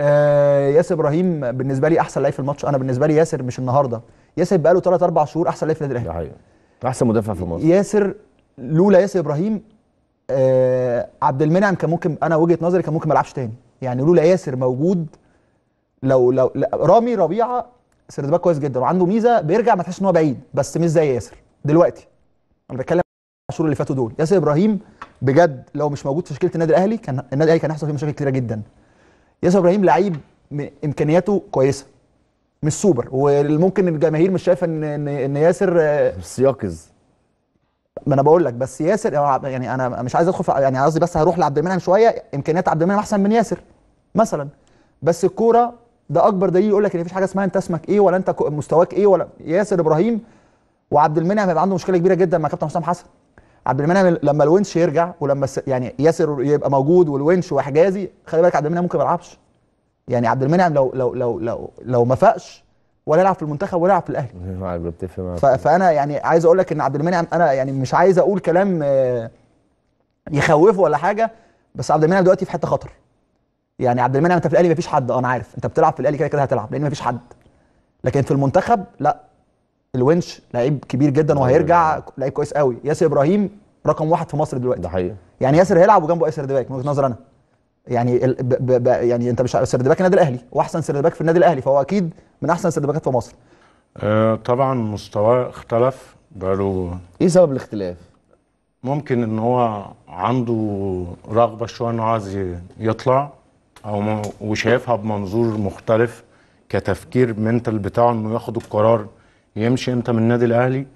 آه، ياسر ابراهيم بالنسبه لي احسن لعيب في الماتش انا بالنسبه لي ياسر مش النهارده ياسر بقاله 3 4 شهور احسن لعيب في النادي الاهلي احسن مدافع في مصر ياسر لولا ياسر ابراهيم آه عبد المنعم كان ممكن انا وجهه نظري كان ممكن ما يلعبش تاني يعني لولا ياسر موجود لو لو رامي ربيعه سيرد باك كويس جدا وعنده ميزه بيرجع ما تحسش ان هو بعيد بس مش زي ياسر دلوقتي انا بتكلم الشهور اللي فاتوا دول ياسر ابراهيم بجد لو مش موجود في تشكيله النادي الاهلي كان النادي الاهلي كان هيحصل فيه مشاكل كتيره جدا ياسر ابراهيم لعيب امكانياته كويسه مش سوبر وممكن الجماهير مش شايفه ان ان ياسر بس ما انا بقول لك بس ياسر يعني انا مش عايز ادخل يعني قصدي بس هروح لعبد المنعم شويه امكانيات عبد المنعم احسن من ياسر مثلا بس الكوره ده اكبر دليل يقول لك ان مفيش حاجه اسمها انت اسمك ايه ولا انت مستواك ايه ولا ياسر ابراهيم وعبد المنعم هيبقى عنده مشكله كبيره جدا مع كابتن حسام حسن عبد المنعم لما الونش يرجع ولما يعني ياسر يبقى موجود والونش وحجازي خلي بالك عبد المنعم ممكن ما يلعبش يعني عبد المنعم لو لو لو لو لو ما فاقش ولا يلعب في المنتخب ولا يلعب في الاهلي معاك فانا يعني عايز اقول لك ان عبد المنعم انا يعني مش عايز اقول كلام آه، يخوفه ولا حاجه بس عبد المنعم دلوقتي في حته خطر يعني عبد المنعم انت في الاهلي مفيش حد انا عارف انت بتلعب في الاهلي كده كده هتلعب لان مفيش حد لكن في المنتخب لا الونش لعيب كبير جدا آه. وهيرجع لعيب كويس قوي ياسر ابراهيم رقم واحد في مصر دلوقتي ده حقيقي يعني ياسر هيلعب وجنبه اي دباك من وجهه نظري انا يعني ال... ب... ب... يعني انت مش باك النادي الاهلي واحسن باك في النادي الاهلي فهو اكيد من احسن باكات في مصر آه طبعا مستواه اختلف بقاله ايه سبب الاختلاف؟ ممكن ان هو عنده رغبه شويه انه عايز يطلع او م... وشايفها بمنظور مختلف كتفكير منتال بتاعه انه ياخد القرار يمشي امتى من النادي الاهلي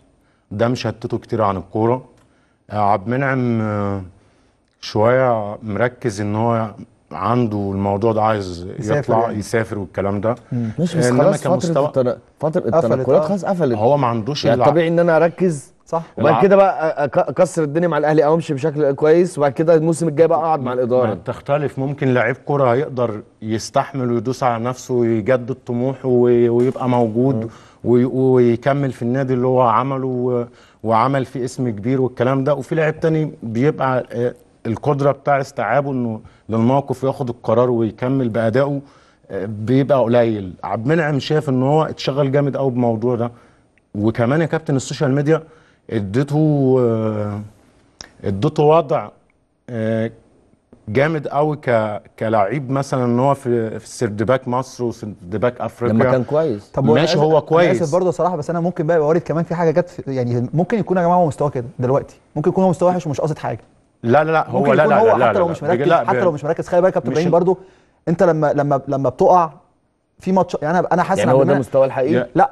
ده مشتته كتير عن الكوره آه، عبد المنعم آه، شويه مركز ان هو عنده الموضوع ده عايز يسافر يطلع يعني. يسافر والكلام ده مش بس آه، خلاص فتره التنقلات خلاص قفلت هو ما عندوش يعني طبيعي ان انا اركز صح وبعد كده بقى اكسر الدنيا مع الاهلي او امشي بشكل كويس وبعد كده الموسم الجاي بقى اقعد مع الاداره تختلف ممكن لعيب كره هيقدر يستحمل ويدوس على نفسه ويجدد طموحه ويبقى موجود ويكمل في النادي اللي هو عمله وعمل فيه اسم كبير والكلام ده وفي لعيب تاني بيبقى آه، القدره بتاع استيعابه انه للموقف ياخد القرار ويكمل بادائه آه، بيبقى قليل عبد المنعم شايف ان هو اتشغل جامد قوي بموضوع ده وكمان يا كابتن السوشيال ميديا اديته آه، اديته وضع آه، جامد قوي ك... كلاعب مثلا ان هو في في باك مصر باك افريقيا لما كان كويس طب ماشي هو كويس انا اسف برضه صراحه بس انا ممكن بقى وارد كمان في حاجه جت يعني ممكن يكون يا جماعه هو مستواه كده دلوقتي ممكن يكون هو مستواه وحش ومش قاصد حاجه لا لا لا هو لا لا لا هو لا حتى لا لو مش مركز لا حتى لو مش مركز خلي بالك يا كابتن ابراهيم برضه انت لما لما لما بتقع في ماتش يعني انا حاسس يعني هو ده مستواه الحقيقي لا